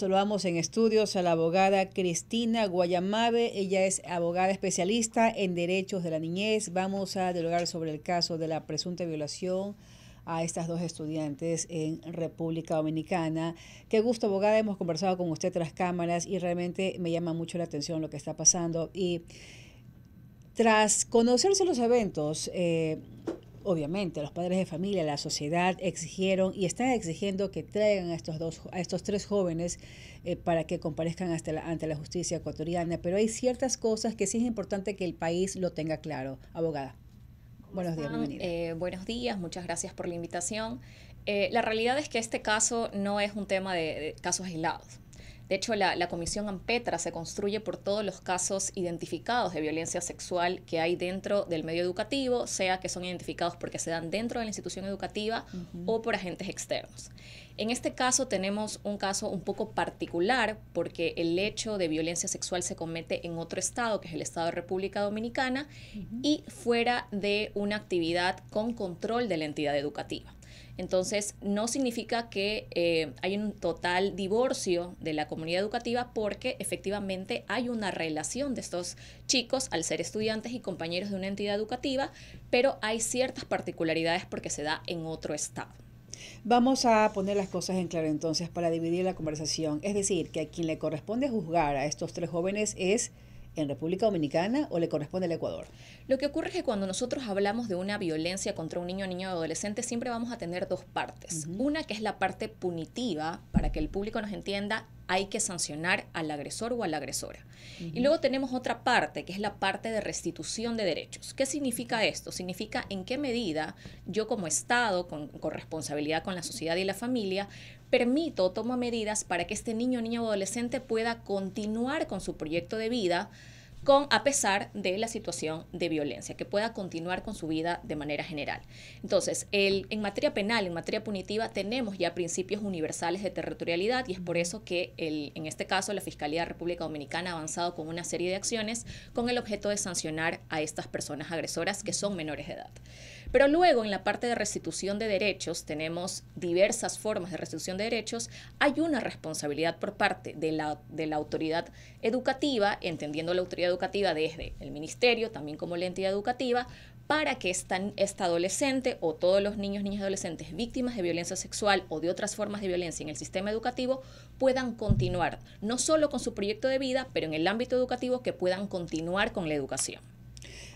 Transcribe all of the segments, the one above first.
Saludamos en estudios a la abogada Cristina Guayamabe. Ella es abogada especialista en derechos de la niñez. Vamos a dialogar sobre el caso de la presunta violación a estas dos estudiantes en República Dominicana. Qué gusto, abogada. Hemos conversado con usted tras cámaras y realmente me llama mucho la atención lo que está pasando. Y tras conocerse los eventos, eh, Obviamente, los padres de familia, la sociedad exigieron y están exigiendo que traigan a estos, dos, a estos tres jóvenes eh, para que comparezcan hasta la, ante la justicia ecuatoriana, pero hay ciertas cosas que sí es importante que el país lo tenga claro. Abogada. Buenos días, bienvenida. Eh, buenos días, muchas gracias por la invitación. Eh, la realidad es que este caso no es un tema de casos aislados. De hecho, la, Comisión Ampetra se construye por todos los casos identificados de violencia sexual que hay dentro del medio educativo, sea que son identificados porque se dan dentro de la institución educativa o por agentes externos. En este caso tenemos un caso un poco particular porque el hecho de violencia sexual se comete en otro estado, que es el estado de República Dominicana, y fuera de una actividad con control de la entidad educativa. Entonces, no significa que eh, hay un total divorcio de la comunidad educativa porque efectivamente hay una relación de estos chicos al ser estudiantes y compañeros de una entidad educativa, pero hay ciertas particularidades porque se da en otro estado. Vamos a poner las cosas en claro entonces para dividir la conversación. Es decir, que a quien le corresponde juzgar a estos tres jóvenes es en República Dominicana o le corresponde al Ecuador? Lo que ocurre es que cuando nosotros hablamos de una violencia contra un niño, niño o adolescente, siempre vamos a tener dos partes. Una que es la parte punitiva, para que el público nos entienda, hay que sancionar al agresor o a la agresora. Y luego tenemos otra parte, que es la parte de restitución de derechos. ¿Qué significa esto? Significa en qué medida yo como Estado, con responsabilidad con la sociedad y la familia, permito, tomo medidas para que este niño, niña o adolescente pueda continuar con su proyecto de vida, con a pesar de la situación de violencia, que pueda continuar con su vida de manera general. Entonces, el, en materia penal, en materia punitiva, tenemos ya principios universales de territorialidad y es por eso que en este caso la Fiscalía de República Dominicana ha avanzado con una serie de acciones con el objeto de sancionar a estas personas agresoras que son menores de edad. Pero luego en la parte de restitución de derechos tenemos diversas formas de restitución de derechos. Hay una responsabilidad por parte de la, de la autoridad educativa, entendiendo la autoridad educativa desde el ministerio, también como la entidad educativa, para que esta, adolescente o todos los niños, niñas y adolescentes víctimas de violencia sexual o de otras formas de violencia en el sistema educativo puedan continuar, no solo con su proyecto de vida, pero en el ámbito educativo que puedan continuar con la educación.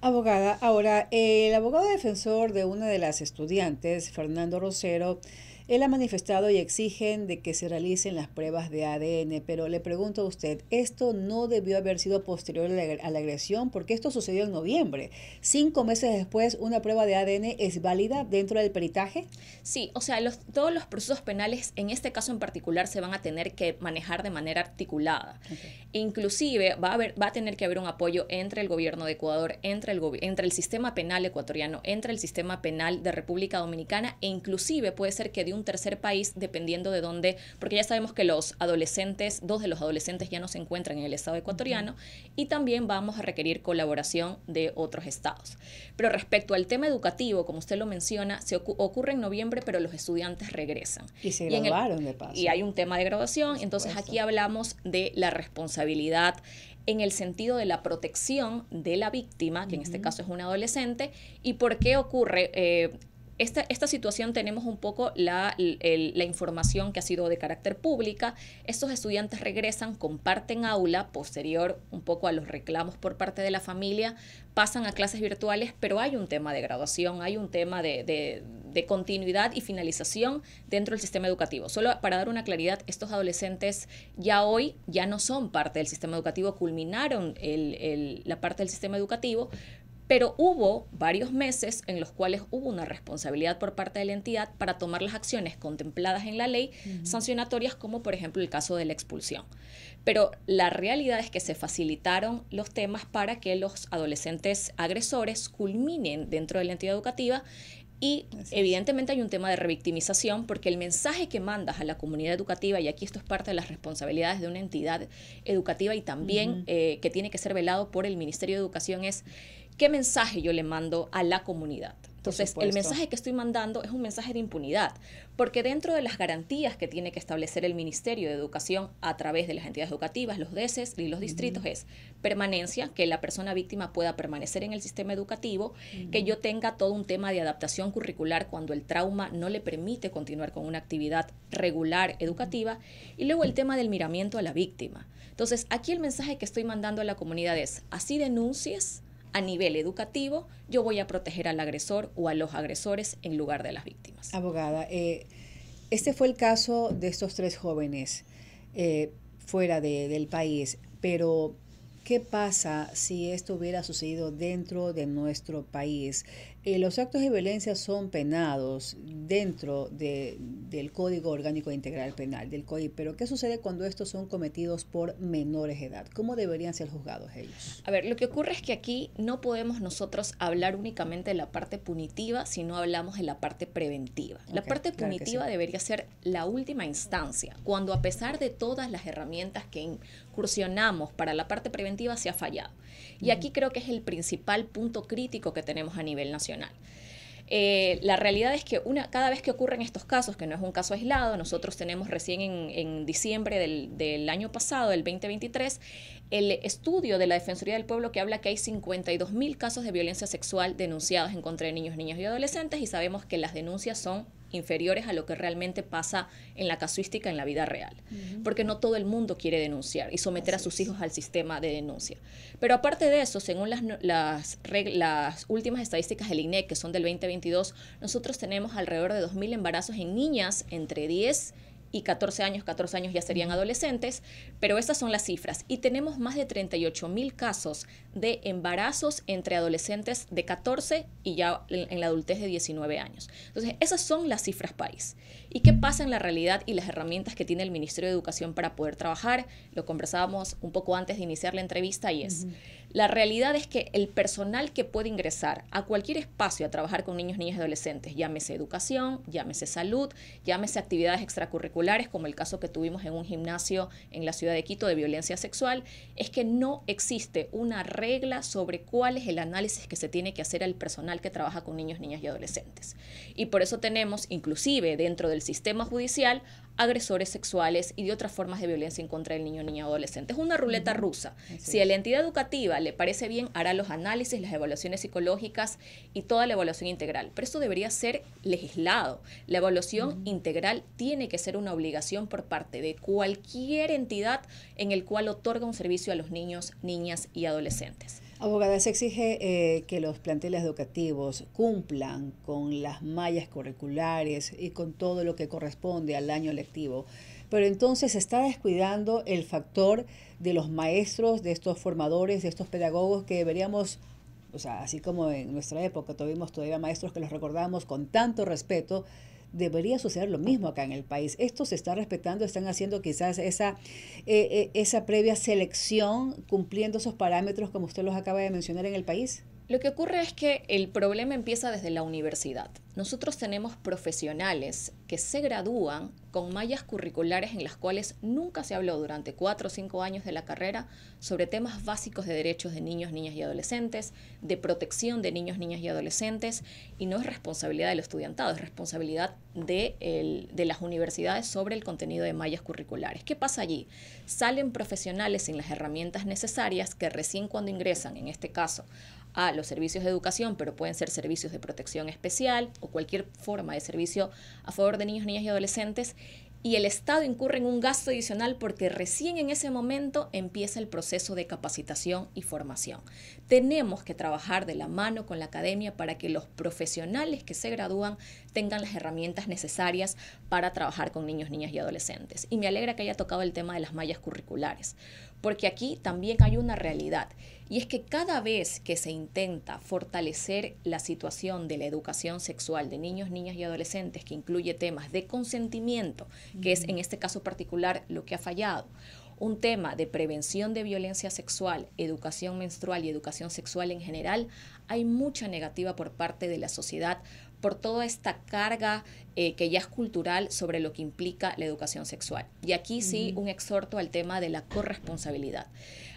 Abogada, ahora, el abogado defensor de una de las estudiantes, Fernando Rosero, él ha manifestado y exigen de que se realicen las pruebas de ADN, pero le pregunto a usted, ¿esto no debió haber sido posterior a la agresión? Porque esto sucedió en noviembre. Cinco meses después, ¿una prueba de ADN es válida dentro del peritaje? Sí, o sea, todos los procesos penales, en este caso en particular, se van a tener que manejar de manera articulada. Inclusive va a, haber, va a tener que haber un apoyo entre el gobierno de Ecuador, entre el, entre el sistema penal ecuatoriano, entre el sistema penal de República Dominicana e inclusive puede ser que un tercer país dependiendo de dónde, porque ya sabemos que los adolescentes, dos de los adolescentes ya no se encuentran en el Estado ecuatoriano y también vamos a requerir colaboración de otros estados. Pero respecto al tema educativo, como usted lo menciona, se ocurre en noviembre, pero los estudiantes regresan. Y se graduaron, de paso. Y hay un tema de graduación, entonces aquí hablamos de la responsabilidad en el sentido de la protección de la víctima, que en este caso es un adolescente, y por qué ocurre eh, esta, esta situación tenemos un poco la, la, información que ha sido de carácter pública. Estos estudiantes regresan, comparten aula, posterior un poco a los reclamos por parte de la familia, pasan a clases virtuales, pero hay un tema de graduación, hay un tema de, continuidad y finalización dentro del sistema educativo. Solo para dar una claridad, estos adolescentes ya hoy ya no son parte del sistema educativo, culminaron la parte del sistema educativo, pero hubo varios meses en los cuales hubo una responsabilidad por parte de la entidad para tomar las acciones contempladas en la ley sancionatorias, como por ejemplo el caso de la expulsión. Pero la realidad es que se facilitaron los temas para que los adolescentes agresores culminen dentro de la entidad educativa y evidentemente hay un tema de revictimización porque el mensaje que mandas a la comunidad educativa, y aquí esto es parte de las responsabilidades de una entidad educativa y también eh, que tiene que ser velado por el Ministerio de Educación, es ¿qué mensaje yo le mando a la comunidad? Entonces, el mensaje que estoy mandando es un mensaje de impunidad, porque dentro de las garantías que tiene que establecer el Ministerio de Educación a través de las entidades educativas, los DECES y los distritos es permanencia, que la persona víctima pueda permanecer en el sistema educativo, que yo tenga todo un tema de adaptación curricular cuando el trauma no le permite continuar con una actividad regular educativa, y luego el tema del miramiento a la víctima. Entonces, aquí el mensaje que estoy mandando a la comunidad es, así denuncies, a nivel educativo, yo voy a proteger al agresor o a los agresores en lugar de las víctimas. Abogada, eh, este fue el caso de estos tres jóvenes eh, fuera del país, pero ¿qué pasa si esto hubiera sucedido dentro de nuestro país? Eh, los actos de violencia son penados dentro del Código Orgánico Integral Penal, del COI, pero ¿qué sucede cuando estos son cometidos por menores de edad? ¿Cómo deberían ser juzgados ellos? A ver, lo que ocurre es que aquí no podemos nosotros hablar únicamente de la parte punitiva, si no hablamos de la parte preventiva. la parte punitiva debería ser la última instancia, cuando a pesar de todas las herramientas que incursionamos para la parte preventiva se ha fallado. Y aquí creo que es el principal punto crítico que tenemos a nivel nacional. Eh, la realidad es que cada vez que ocurren estos casos, que no es un caso aislado, nosotros tenemos recién en, diciembre del, año pasado, del 2023, el estudio de la Defensoría del Pueblo que habla que hay 52 mil casos de violencia sexual denunciados en contra de niños, niñas y adolescentes y sabemos que las denuncias son inferiores a lo que realmente pasa en la casuística en la vida real. Porque no todo el mundo quiere denunciar y someter a sus hijos al sistema de denuncia. Pero aparte de eso, según las, las, últimas estadísticas del INEC, que son del 2022, nosotros tenemos alrededor de 2.000 embarazos en niñas entre 10 y y 14 años, 14 años ya serían adolescentes, pero esas son las cifras. Y tenemos más de 38 mil casos de embarazos entre adolescentes de 14 y ya en la adultez de 19 años. Entonces, esas son las cifras país. ¿Y qué pasa en la realidad y las herramientas que tiene el Ministerio de Educación para poder trabajar? Lo conversábamos un poco antes de iniciar la entrevista y es, la realidad es que el personal que puede ingresar a cualquier espacio a trabajar con niños, niñas y adolescentes, llámese educación, llámese salud, llámese actividades extracurriculares, como el caso que tuvimos en un gimnasio en la ciudad de Quito de violencia sexual, es que no existe una regla sobre cuál es el análisis que se tiene que hacer al personal que trabaja con niños, niñas y adolescentes. Y por eso tenemos, inclusive dentro del sistema judicial, agresores sexuales y de otras formas de violencia en contra del niño, niña o adolescente. Es una ruleta rusa. si a la entidad educativa le parece bien, hará los análisis, las evaluaciones psicológicas y toda la evaluación integral. Pero eso debería ser legislado. La evaluación integral tiene que ser una obligación por parte de cualquier entidad en el cual otorga un servicio a los niños, niñas y adolescentes. Abogada, se exige eh, que los planteles educativos cumplan con las mallas curriculares y con todo lo que corresponde al año lectivo, pero entonces se está descuidando el factor de los maestros, de estos formadores, de estos pedagogos que deberíamos, o sea, así como en nuestra época tuvimos todavía maestros que los recordamos con tanto respeto, debería suceder lo mismo acá en el país. Esto se está respetando, están haciendo quizás esa, eh, eh, esa previa selección cumpliendo esos parámetros como usted los acaba de mencionar en el país. Lo que ocurre es que el problema empieza desde la universidad. Nosotros tenemos profesionales que se gradúan con mallas curriculares en las cuales nunca se habló durante cuatro o cinco años de la carrera sobre temas básicos de derechos de niños, niñas y adolescentes, de protección de niños, niñas y adolescentes, y no es responsabilidad del estudiantado, es responsabilidad de, de las universidades sobre el contenido de mallas curriculares. ¿Qué pasa allí? Salen profesionales sin las herramientas necesarias que recién cuando ingresan, en este caso, a los servicios de educación, pero pueden ser servicios de protección especial o cualquier forma de servicio a favor de niños, niñas y adolescentes, y el Estado incurre en un gasto adicional porque recién en ese momento empieza el proceso de capacitación y formación. Tenemos que trabajar de la mano con la academia para que los profesionales que se gradúan tengan las herramientas necesarias para trabajar con niños, niñas y adolescentes. Y me alegra que haya tocado el tema de las mallas curriculares, porque aquí también hay una realidad. Y es que cada vez que se intenta fortalecer la situación de la educación sexual de niños, niñas y adolescentes, que incluye temas de consentimiento, que es en este caso particular lo que ha fallado, un tema de prevención de violencia sexual, educación menstrual y educación sexual en general, hay mucha negativa por parte de la sociedad por toda esta carga eh, que ya es cultural sobre lo que implica la educación sexual. Y aquí sí un exhorto al tema de la corresponsabilidad.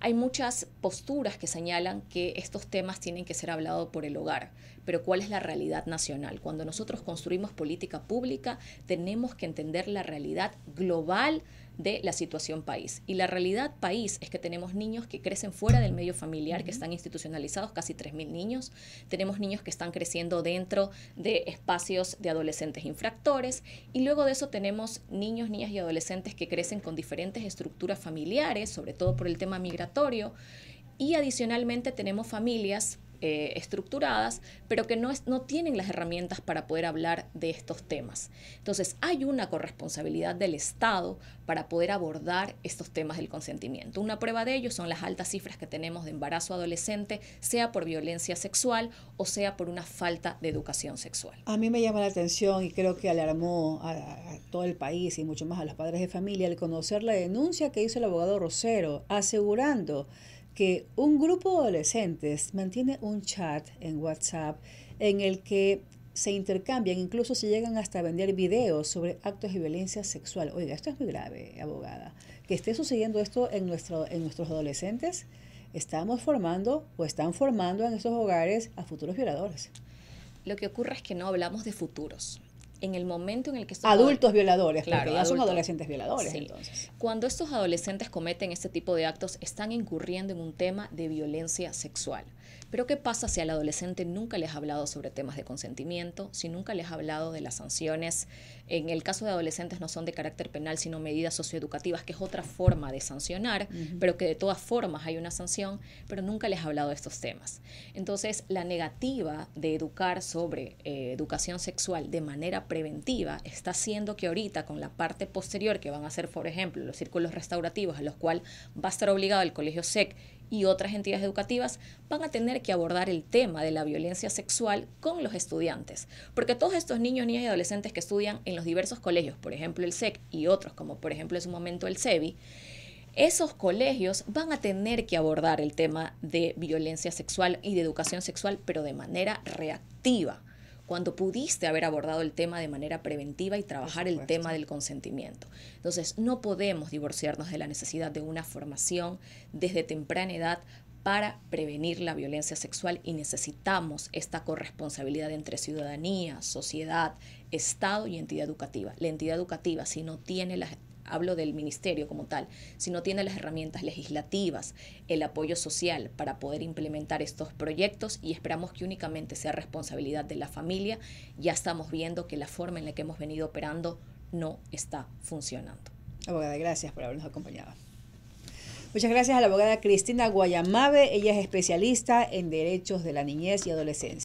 Hay muchas posturas que señalan que estos temas tienen que ser hablados por el hogar, pero ¿cuál es la realidad nacional? Cuando nosotros construimos política pública, tenemos que entender la realidad global de la situación país. Y la realidad país es que tenemos niños que crecen fuera del medio familiar, que están institucionalizados, casi 3.000 niños. Tenemos niños que están creciendo dentro de espacios de adolescentes infractores. Y luego de eso tenemos niños, niñas y adolescentes que crecen con diferentes estructuras familiares, sobre todo por el tema migratorio. Y adicionalmente tenemos familias eh, estructuradas, pero que no, no tienen las herramientas para poder hablar de estos temas. Entonces, hay una corresponsabilidad del Estado para poder abordar estos temas del consentimiento. Una prueba de ello son las altas cifras que tenemos de embarazo adolescente, sea por violencia sexual o sea por una falta de educación sexual. A mí me llama la atención y creo que alarmó a, todo el país y mucho más a los padres de familia el conocer la denuncia que hizo el abogado Rosero asegurando que un grupo de adolescentes mantiene un chat en WhatsApp en el que se intercambian, incluso se llegan hasta vender videos sobre actos de violencia sexual. Oiga, esto es muy grave, abogada. Que esté sucediendo esto en, nuestro, en nuestros adolescentes, estamos formando o están formando en esos hogares a futuros violadores. Lo que ocurre es que no hablamos de futuros, en el momento en el que adultos violadores, claro, ya son adolescentes violadores. Entonces. Cuando estos adolescentes cometen este tipo de actos, están incurriendo en un tema de violencia sexual. Pero ¿qué pasa si al adolescente nunca les ha hablado sobre temas de consentimiento, si nunca les ha hablado de las sanciones? En el caso de adolescentes no son de carácter penal, sino medidas socioeducativas, que es otra forma de sancionar, pero que de todas formas hay una sanción, pero nunca les ha hablado de estos temas. Entonces, la negativa de educar sobre eh, educación sexual de manera preventiva está haciendo que ahorita con la parte posterior que van a ser por ejemplo, los círculos restaurativos a los cuales va a estar obligado el colegio SEC y otras entidades educativas van a tener que abordar el tema de la violencia sexual con los estudiantes, porque todos estos niños, niñas y adolescentes que estudian en los diversos colegios, por ejemplo el SEC y otros, como por ejemplo en su momento el SEBI, esos colegios van a tener que abordar el tema de violencia sexual y de educación sexual, pero de manera reactiva cuando pudiste haber abordado el tema de manera preventiva y trabajar el tema del consentimiento. Entonces, no podemos divorciarnos de la necesidad de una formación desde temprana edad para prevenir la violencia sexual y necesitamos esta corresponsabilidad entre ciudadanía, sociedad, Estado y entidad educativa. La entidad educativa, si no tiene las hablo del ministerio como tal, si no tiene las herramientas legislativas, el apoyo social para poder implementar estos proyectos y esperamos que únicamente sea responsabilidad de la familia, ya estamos viendo que la forma en la que hemos venido operando no está funcionando. Abogada, gracias por habernos acompañado. Muchas gracias a la abogada Cristina Guayamabe, ella es especialista en derechos de la niñez y adolescencia.